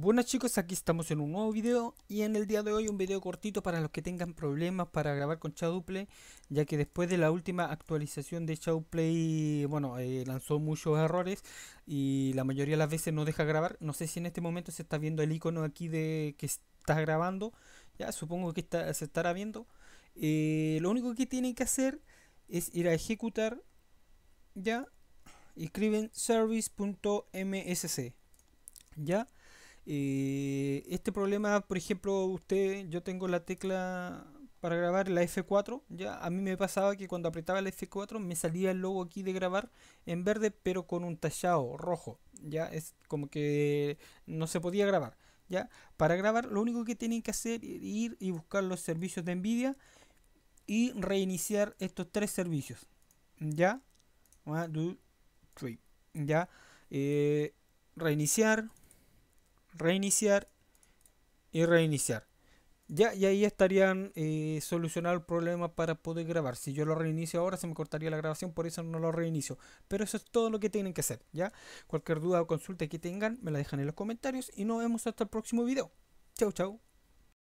Buenas chicos, aquí estamos en un nuevo video y en el día de hoy un video cortito para los que tengan problemas para grabar con Shadowplay ya que después de la última actualización de Shadowplay, bueno, eh, lanzó muchos errores y la mayoría de las veces no deja grabar no sé si en este momento se está viendo el icono aquí de que está grabando ya supongo que se estará viendo eh, lo único que tienen que hacer es ir a ejecutar ya escriben service.msc ya eh, este problema, por ejemplo, usted, yo tengo la tecla para grabar la F4, ya a mí me pasaba que cuando apretaba la F4 me salía el logo aquí de grabar en verde, pero con un tallado rojo, ya es como que no se podía grabar, ya para grabar lo único que tienen que hacer es ir y buscar los servicios de Nvidia y reiniciar estos tres servicios, ya, ah, ya, eh, reiniciar, reiniciar y reiniciar. Ya, y ahí estarían eh, solucionar el problema para poder grabar. Si yo lo reinicio ahora, se me cortaría la grabación, por eso no lo reinicio. Pero eso es todo lo que tienen que hacer, ¿ya? Cualquier duda o consulta que tengan, me la dejan en los comentarios y nos vemos hasta el próximo video. chao chao